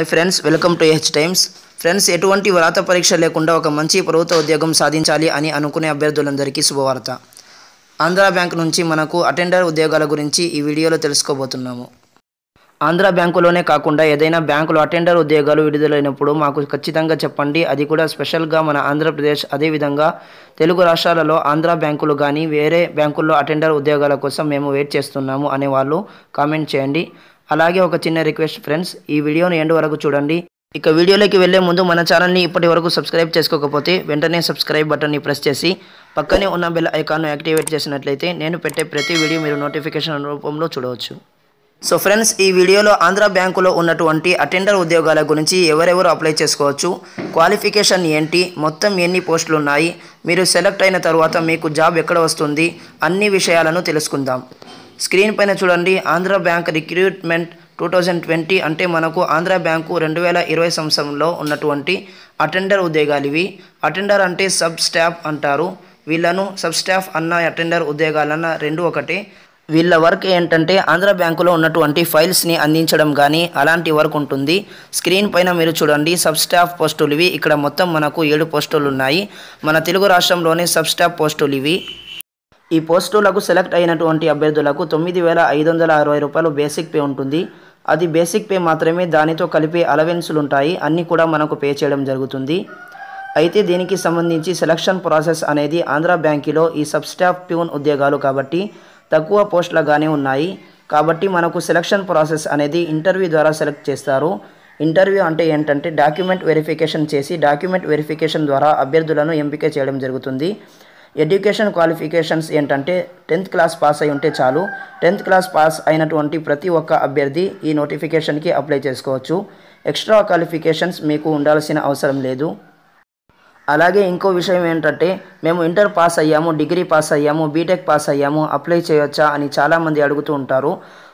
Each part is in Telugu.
hi friends welcome to H Times friends ఎటువంటి వ్రాత పరీక్ష లేకుండా ఒక మంచి ప్రభుత్వ ఉద్యోగం సాధించాలి అని అనుకునే అభ్యర్థులందరికీ శుభవార్త ఆంధ్ర బ్యాంక్ నుంచి మనకు అటెండర్ ఉద్యోగాల గురించి ఈ వీడియోలో తెలుసుకోబోతున్నాము ఆంధ్ర బ్యాంకులోనే కాకుండా ఏదైనా బ్యాంకులో అటెండర్ ఉద్యోగాలు విడుదలైనప్పుడు మాకు ఖచ్చితంగా చెప్పండి అది కూడా స్పెషల్గా మన ఆంధ్రప్రదేశ్ అదేవిధంగా తెలుగు రాష్ట్రాలలో ఆంధ్ర బ్యాంకులు కానీ వేరే బ్యాంకుల్లో అటెండర్ ఉద్యోగాల కోసం మేము వెయిట్ చేస్తున్నాము అనే వాళ్ళు కామెంట్ చేయండి అలాగే ఒక చిన్న రిక్వెస్ట్ ఫ్రెండ్స్ ఈ వీడియోను ఎండ్ వరకు చూడండి ఇక వీడియోలోకి వెళ్లే ముందు మన ఛానల్ని ఇప్పటి వరకు సబ్స్క్రైబ్ చేసుకోకపోతే వెంటనే సబ్స్క్రైబ్ బటన్ని ప్రెస్ చేసి పక్కనే ఉన్న బెల్ ఐకాన్ను యాక్టివేట్ చేసినట్లయితే నేను పెట్టే ప్రతి వీడియో మీరు నోటిఫికేషన్ రూపంలో చూడవచ్చు సో ఫ్రెండ్స్ ఈ వీడియోలో ఆంధ్ర బ్యాంకులో ఉన్నటువంటి అటెండర్ ఉద్యోగాల గురించి ఎవరెవరు అప్లై చేసుకోవచ్చు క్వాలిఫికేషన్ ఏంటి మొత్తం ఎన్ని పోస్టులు ఉన్నాయి మీరు సెలెక్ట్ అయిన తర్వాత మీకు జాబ్ ఎక్కడ వస్తుంది అన్ని విషయాలను తెలుసుకుందాం స్క్రీన్ పైన చూడండి Andhra Bank recruitment two thousand twenty అంటే మనకు ఆంధ్ర బ్యాంకు రెండు వేల ఇరవై సంవత్సరంలో ఉన్నటువంటి అటెండర్ ఉద్యోగాలు ఇవి అటెండర్ అంటే సబ్ స్టాఫ్ అంటారు వీళ్ళను సబ్ స్టాఫ్ అన్న అటెండర్ ఉద్యోగాలన్న రెండు ఒకటి వీళ్ళ వర్క్ ఏంటంటే ఆంధ్ర బ్యాంకులో ఉన్నటువంటి ఫైల్స్ని అందించడం కానీ అలాంటి వర్క్ ఉంటుంది స్క్రీన్ పైన మీరు చూడండి సబ్ స్టాఫ్ పోస్టులు ఇవి ఇక్కడ మొత్తం మనకు ఏడు పోస్టులు ఉన్నాయి మన తెలుగు రాష్ట్రంలోనే సబ్ స్టాఫ్ పోస్టులు ఇవి ఈ పోస్టులకు సెలెక్ట్ అయినటువంటి అభ్యర్థులకు తొమ్మిది వేల ఐదు వందల అరవై రూపాయలు బేసిక్ పే ఉంటుంది అది బేసిక్ పే మాత్రమే దానితో కలిపి అలవెన్సులు ఉంటాయి అన్నీ కూడా మనకు పే చేయడం జరుగుతుంది అయితే దీనికి సంబంధించి సెలక్షన్ ప్రాసెస్ అనేది ఆంధ్ర బ్యాంకులో ఈ సబ్ ప్యూన్ ఉద్యోగాలు కాబట్టి తక్కువ పోస్టులగానే ఉన్నాయి కాబట్టి మనకు సెలక్షన్ ప్రాసెస్ అనేది ఇంటర్వ్యూ ద్వారా సెలెక్ట్ చేస్తారు ఇంటర్వ్యూ అంటే ఏంటంటే డాక్యుమెంట్ వెరిఫికేషన్ చేసి డాక్యుమెంట్ వెరిఫికేషన్ ద్వారా అభ్యర్థులను ఎంపిక చేయడం జరుగుతుంది ఎడ్యుకేషన్ క్వాలిఫికేషన్స్ ఏంటంటే టెన్త్ క్లాస్ పాస్ అయి ఉంటే చాలు టెన్త్ క్లాస్ పాస్ అయినటువంటి ప్రతి ఒక్క అభ్యర్థి ఈ నోటిఫికేషన్కి అప్లై చేసుకోవచ్చు ఎక్స్ట్రా క్వాలిఫికేషన్స్ మీకు ఉండాల్సిన అవసరం లేదు అలాగే ఇంకో విషయం ఏంటంటే మేము ఇంటర్ పాస్ అయ్యాము డిగ్రీ పాస్ అయ్యాము బీటెక్ పాస్ అయ్యాము అప్లై చేయొచ్చా అని చాలామంది అడుగుతూ ఉంటారు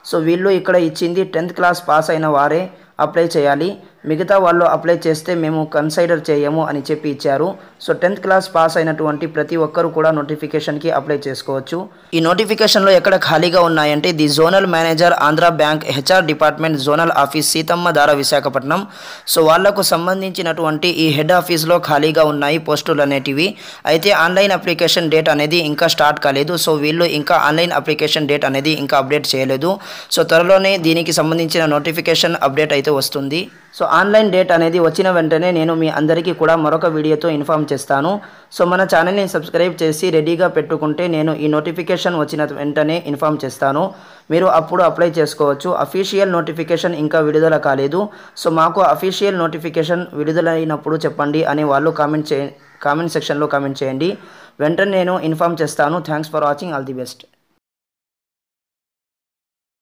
సో వీళ్ళు ఇక్కడ ఇచ్చింది టెన్త్ క్లాస్ పాస్ అయిన వారే అప్లై చేయాలి మిగతా వాళ్ళు అప్లై చేస్తే మేము కన్సైడర్ చేయము అని చెప్పి ఇచ్చారు సో టెన్త్ క్లాస్ పాస్ అయినటువంటి ప్రతి ఒక్కరు కూడా నోటిఫికేషన్కి అప్లై చేసుకోవచ్చు ఈ నోటిఫికేషన్లో ఎక్కడ ఖాళీగా ఉన్నాయంటే the zonal manager Andhra Bank HR department zonal office Seethammadhara Visakhapatnam so వాళ్లకు సంబంధించినటువంటి ఈ హెడ్ ఆఫీస్లో ఖాళీగా ఉన్నాయి పోస్టులు అనేటివి అయితే ఆన్లైన్ అప్లికేషన్ డేట్ అనేది ఇంకా స్టార్ట్ కాలేదు సో వీళ్ళు ఇంకా ఆన్లైన్ అప్లికేషన్ డేట్ అనేది ఇంకా అప్డేట్ చేయలేదు సో త్వరలోనే దీనికి సంబంధించిన నోటిఫికేషన్ అప్డేట్ అయితే వస్తుంది సో ఆన్లైన్ డేట్ అనేది వచ్చిన వెంటనే నేను మీ అందరికీ కూడా మరొక వీడియోతో ఇన్ఫామ్ చేస్తాను సో మన ఛానల్ని సబ్స్క్రైబ్ చేసి రెడీగా పెట్టుకుంటే నేను ఈ నోటిఫికేషన్ వచ్చిన వెంటనే ఇన్ఫామ్ చేస్తాను మీరు అప్పుడు అప్లై చేసుకోవచ్చు అఫీషియల్ నోటిఫికేషన్ ఇంకా విడుదల కాలేదు సో మాకు అఫీషియల్ నోటిఫికేషన్ విడుదలైనప్పుడు చెప్పండి అని వాళ్ళు కామెంట్ చే కామెంట్ సెక్షన్లో కామెంట్ చేయండి వెంటనే నేను ఇన్ఫామ్ చేస్తాను thanks for watching all the best